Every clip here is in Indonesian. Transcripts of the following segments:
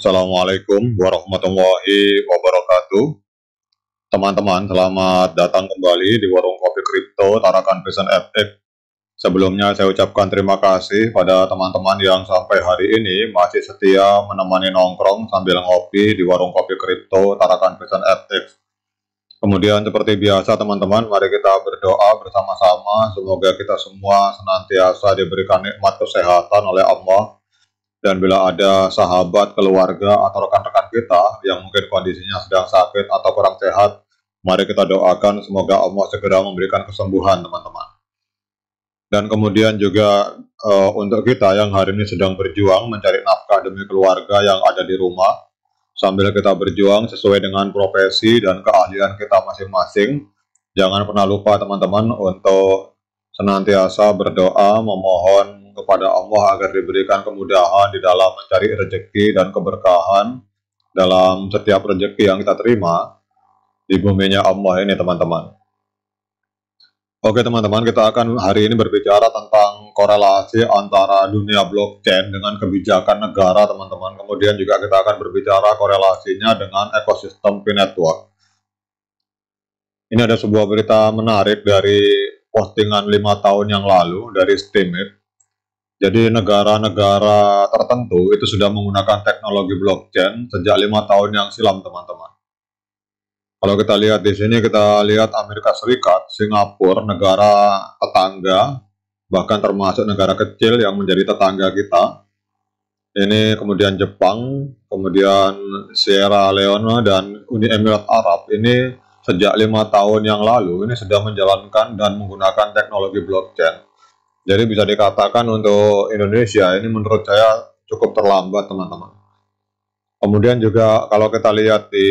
Assalamualaikum warahmatullahi wabarakatuh. Teman-teman, selamat datang kembali di Warung Kopi Kripto Tarakan Fashion FX. Sebelumnya saya ucapkan terima kasih pada teman-teman yang sampai hari ini masih setia menemani nongkrong sambil ngopi di Warung Kopi Kripto Tarakan Fashion FX. Kemudian seperti biasa teman-teman, mari kita berdoa bersama-sama semoga kita semua senantiasa diberikan nikmat kesehatan oleh Allah dan bila ada sahabat, keluarga, atau rekan-rekan kita yang mungkin kondisinya sedang sakit atau kurang sehat, mari kita doakan semoga Allah segera memberikan kesembuhan teman-teman. Dan kemudian juga uh, untuk kita yang hari ini sedang berjuang mencari nafkah demi keluarga yang ada di rumah, sambil kita berjuang sesuai dengan profesi dan keahlian kita masing-masing, jangan pernah lupa teman-teman untuk senantiasa berdoa, memohon kepada Allah agar diberikan kemudahan di dalam mencari rejeki dan keberkahan dalam setiap rejeki yang kita terima di buminya Allah ini teman-teman. Oke teman-teman, kita akan hari ini berbicara tentang korelasi antara dunia blockchain dengan kebijakan negara teman-teman. Kemudian juga kita akan berbicara korelasinya dengan ekosistem P-Network. Ini ada sebuah berita menarik dari postingan lima tahun yang lalu dari Steemit. Jadi negara-negara tertentu itu sudah menggunakan teknologi blockchain sejak lima tahun yang silam, teman-teman. Kalau kita lihat di sini, kita lihat Amerika Serikat, Singapura, negara tetangga, bahkan termasuk negara kecil yang menjadi tetangga kita. Ini kemudian Jepang, kemudian Sierra Leone, dan Uni Emirat Arab. Ini sejak lima tahun yang lalu, ini sudah menjalankan dan menggunakan teknologi blockchain jadi bisa dikatakan untuk Indonesia ini menurut saya cukup terlambat teman-teman. Kemudian juga kalau kita lihat di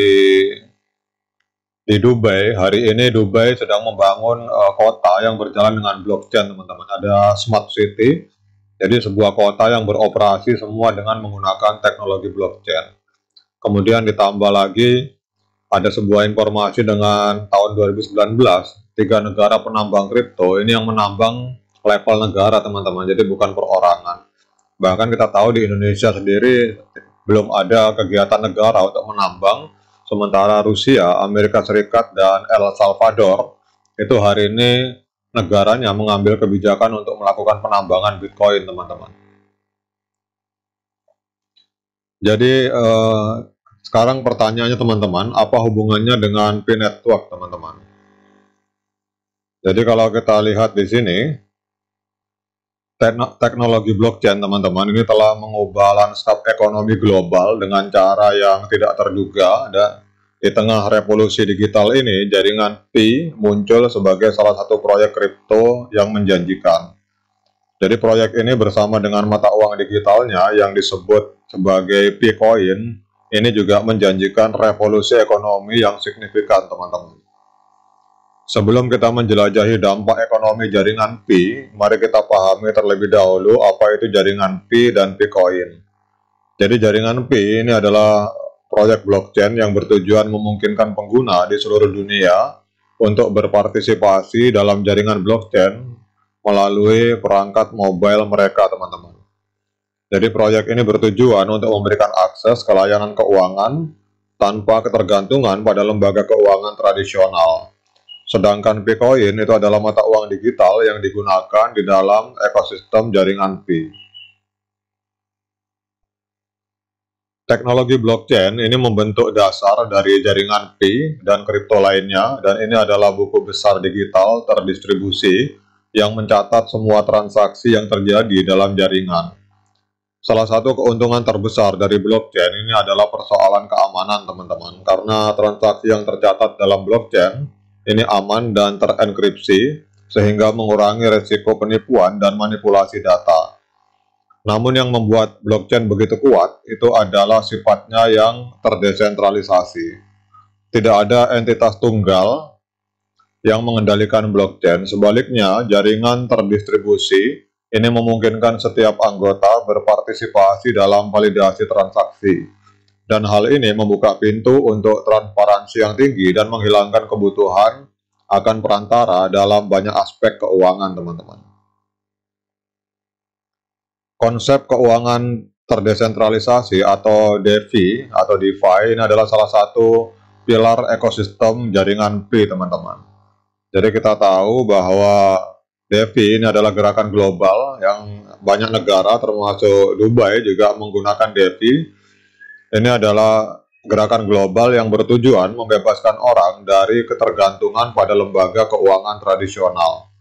di Dubai, hari ini Dubai sedang membangun uh, kota yang berjalan dengan blockchain teman-teman. Ada smart city, jadi sebuah kota yang beroperasi semua dengan menggunakan teknologi blockchain. Kemudian ditambah lagi ada sebuah informasi dengan tahun 2019, tiga negara penambang kripto ini yang menambang level negara teman-teman jadi bukan perorangan bahkan kita tahu di Indonesia sendiri belum ada kegiatan negara untuk menambang sementara Rusia, Amerika Serikat dan El Salvador itu hari ini negaranya mengambil kebijakan untuk melakukan penambangan Bitcoin teman-teman jadi eh, sekarang pertanyaannya teman-teman, apa hubungannya dengan P-Network teman-teman? Jadi kalau kita lihat di sini, teknologi blockchain teman-teman ini telah mengubah lanskap ekonomi global dengan cara yang tidak terduga dan di tengah revolusi digital ini jaringan Pi muncul sebagai salah satu proyek kripto yang menjanjikan. Jadi proyek ini bersama dengan mata uang digitalnya yang disebut sebagai P-Coin ini juga menjanjikan revolusi ekonomi yang signifikan teman-teman. Sebelum kita menjelajahi dampak ekonomi jaringan Pi, mari kita pahami terlebih dahulu apa itu jaringan Pi dan Pi coin Jadi jaringan Pi ini adalah proyek blockchain yang bertujuan memungkinkan pengguna di seluruh dunia untuk berpartisipasi dalam jaringan blockchain melalui perangkat mobile mereka, teman-teman. Jadi proyek ini bertujuan untuk memberikan akses ke layanan keuangan tanpa ketergantungan pada lembaga keuangan tradisional Sedangkan Bitcoin itu adalah mata uang digital yang digunakan di dalam ekosistem jaringan P. Teknologi blockchain ini membentuk dasar dari jaringan P dan kripto lainnya dan ini adalah buku besar digital terdistribusi yang mencatat semua transaksi yang terjadi dalam jaringan. Salah satu keuntungan terbesar dari blockchain ini adalah persoalan keamanan teman-teman karena transaksi yang tercatat dalam blockchain ini aman dan terenkripsi sehingga mengurangi resiko penipuan dan manipulasi data. Namun yang membuat blockchain begitu kuat itu adalah sifatnya yang terdesentralisasi. Tidak ada entitas tunggal yang mengendalikan blockchain. Sebaliknya, jaringan terdistribusi ini memungkinkan setiap anggota berpartisipasi dalam validasi transaksi dan hal ini membuka pintu untuk transparansi yang tinggi dan menghilangkan kebutuhan akan perantara dalam banyak aspek keuangan, teman-teman. Konsep keuangan terdesentralisasi atau DeFi atau DeFi ini adalah salah satu pilar ekosistem jaringan P, teman-teman. Jadi kita tahu bahwa DeFi ini adalah gerakan global yang banyak negara termasuk Dubai juga menggunakan DeFi ini adalah gerakan global yang bertujuan membebaskan orang dari ketergantungan pada lembaga keuangan tradisional.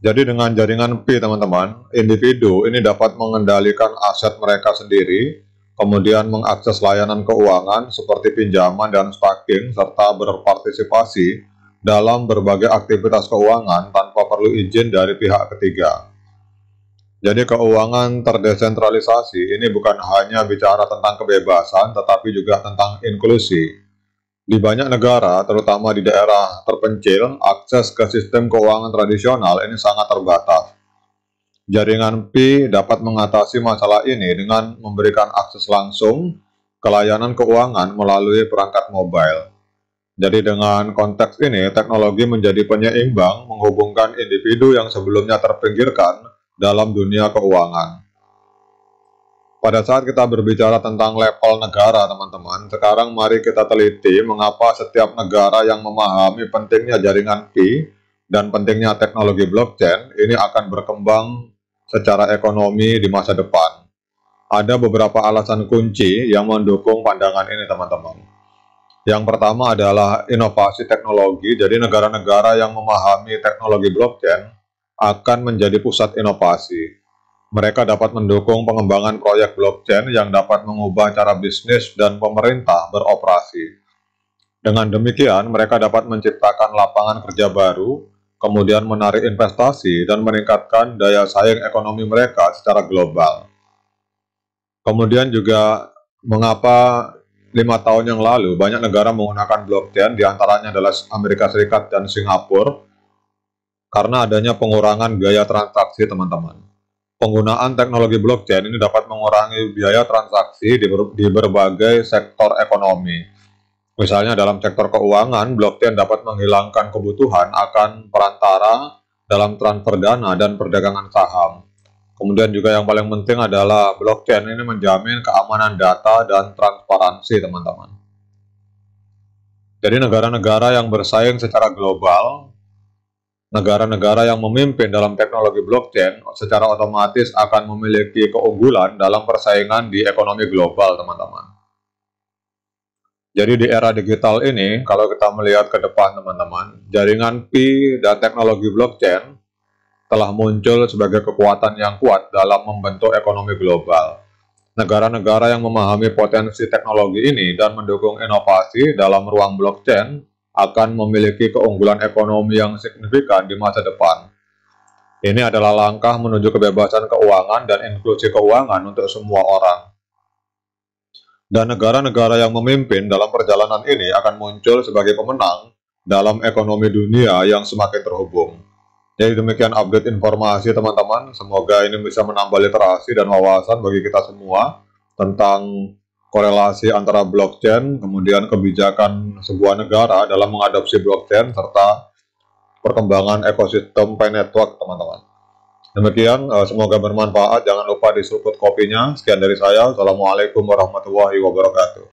Jadi dengan jaringan P teman-teman, individu ini dapat mengendalikan aset mereka sendiri, kemudian mengakses layanan keuangan seperti pinjaman dan staking, serta berpartisipasi dalam berbagai aktivitas keuangan tanpa perlu izin dari pihak ketiga. Jadi keuangan terdesentralisasi ini bukan hanya bicara tentang kebebasan tetapi juga tentang inklusi. Di banyak negara, terutama di daerah terpencil, akses ke sistem keuangan tradisional ini sangat terbatas. Jaringan Pi dapat mengatasi masalah ini dengan memberikan akses langsung ke layanan keuangan melalui perangkat mobile. Jadi dengan konteks ini, teknologi menjadi penyeimbang menghubungkan individu yang sebelumnya terpinggirkan dalam dunia keuangan. Pada saat kita berbicara tentang level negara, teman-teman, sekarang mari kita teliti mengapa setiap negara yang memahami pentingnya jaringan Pi dan pentingnya teknologi blockchain ini akan berkembang secara ekonomi di masa depan. Ada beberapa alasan kunci yang mendukung pandangan ini, teman-teman. Yang pertama adalah inovasi teknologi. Jadi negara-negara yang memahami teknologi blockchain akan menjadi pusat inovasi. Mereka dapat mendukung pengembangan proyek blockchain yang dapat mengubah cara bisnis dan pemerintah beroperasi. Dengan demikian, mereka dapat menciptakan lapangan kerja baru, kemudian menarik investasi dan meningkatkan daya saing ekonomi mereka secara global. Kemudian juga mengapa lima tahun yang lalu banyak negara menggunakan blockchain, diantaranya adalah Amerika Serikat dan Singapura, karena adanya pengurangan biaya transaksi teman-teman. Penggunaan teknologi blockchain ini dapat mengurangi biaya transaksi di, ber di berbagai sektor ekonomi. Misalnya dalam sektor keuangan, blockchain dapat menghilangkan kebutuhan akan perantara dalam transfer dana dan perdagangan saham. Kemudian juga yang paling penting adalah blockchain ini menjamin keamanan data dan transparansi teman-teman. Jadi negara-negara yang bersaing secara global negara-negara yang memimpin dalam teknologi blockchain secara otomatis akan memiliki keunggulan dalam persaingan di ekonomi global, teman-teman. Jadi di era digital ini, kalau kita melihat ke depan teman-teman, jaringan Pi dan teknologi blockchain telah muncul sebagai kekuatan yang kuat dalam membentuk ekonomi global. Negara-negara yang memahami potensi teknologi ini dan mendukung inovasi dalam ruang blockchain akan memiliki keunggulan ekonomi yang signifikan di masa depan. Ini adalah langkah menuju kebebasan keuangan dan inklusi keuangan untuk semua orang. Dan negara-negara yang memimpin dalam perjalanan ini akan muncul sebagai pemenang dalam ekonomi dunia yang semakin terhubung. Jadi demikian update informasi teman-teman. Semoga ini bisa menambah literasi dan wawasan bagi kita semua tentang korelasi antara blockchain, kemudian kebijakan sebuah negara dalam mengadopsi blockchain, serta perkembangan ekosistem pay Network, teman-teman. Demikian, eh, semoga bermanfaat. Jangan lupa disuput kopinya. Sekian dari saya. Assalamualaikum warahmatullahi wabarakatuh.